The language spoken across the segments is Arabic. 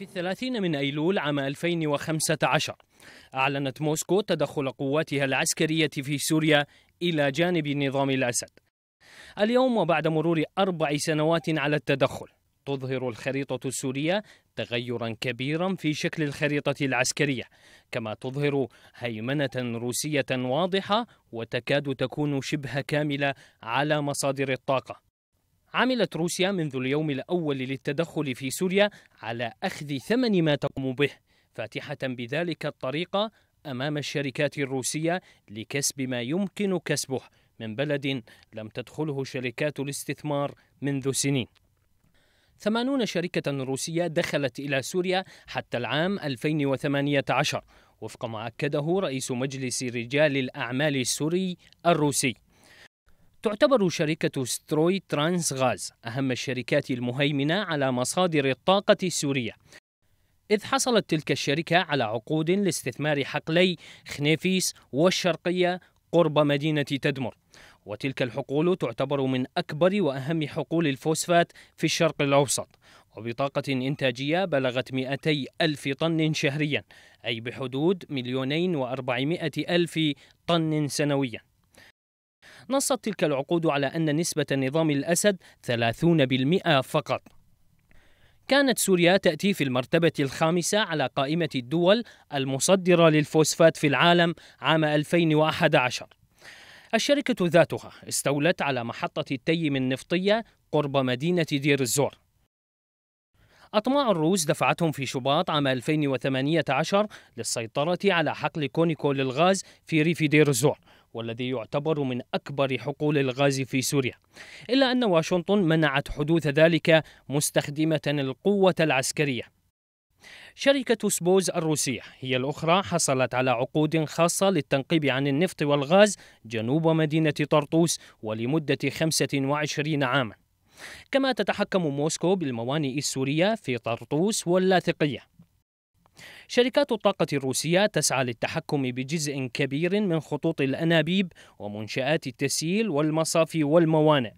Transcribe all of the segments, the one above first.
في الثلاثين من أيلول عام 2015 أعلنت موسكو تدخل قواتها العسكرية في سوريا إلى جانب نظام الأسد اليوم وبعد مرور أربع سنوات على التدخل تظهر الخريطة السورية تغيرا كبيرا في شكل الخريطة العسكرية كما تظهر هيمنة روسية واضحة وتكاد تكون شبه كاملة على مصادر الطاقة عملت روسيا منذ اليوم الأول للتدخل في سوريا على أخذ ثمن ما تقوم به فاتحة بذلك الطريقة أمام الشركات الروسية لكسب ما يمكن كسبه من بلد لم تدخله شركات الاستثمار منذ سنين 80 شركة روسية دخلت إلى سوريا حتى العام 2018 وفق ما أكده رئيس مجلس رجال الأعمال السوري الروسي تعتبر شركة ستروي ترانس غاز أهم الشركات المهيمنة على مصادر الطاقة السورية إذ حصلت تلك الشركة على عقود لاستثمار حقلي خنيفيس والشرقية قرب مدينة تدمر وتلك الحقول تعتبر من أكبر وأهم حقول الفوسفات في الشرق الأوسط وبطاقة إنتاجية بلغت 200 ألف طن شهريا أي بحدود مليونين وأربعمائة ألف طن سنويا نصت تلك العقود على أن نسبة نظام الأسد 30% فقط كانت سوريا تأتي في المرتبة الخامسة على قائمة الدول المصدرة للفوسفات في العالم عام 2011 الشركة ذاتها استولت على محطة التيم النفطية قرب مدينة دير الزور أطماع الروس دفعتهم في شباط عام 2018 للسيطرة على حقل كونيكو للغاز في ريف دير الزور والذي يعتبر من أكبر حقول الغاز في سوريا إلا أن واشنطن منعت حدوث ذلك مستخدمة القوة العسكرية شركة سبوز الروسية هي الأخرى حصلت على عقود خاصة للتنقيب عن النفط والغاز جنوب مدينة طرطوس ولمدة 25 عاماً كما تتحكم موسكو بالموانئ السورية في طرطوس واللاذقية شركات الطاقة الروسية تسعى للتحكم بجزء كبير من خطوط الأنابيب ومنشآت التسييل والمصافي والموانئ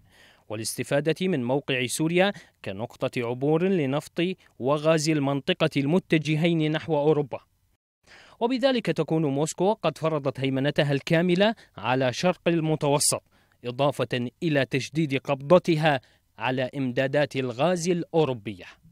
والاستفادة من موقع سوريا كنقطة عبور لنفط وغاز المنطقة المتجهين نحو أوروبا وبذلك تكون موسكو قد فرضت هيمنتها الكاملة على شرق المتوسط إضافة إلى تشديد قبضتها على إمدادات الغاز الأوروبية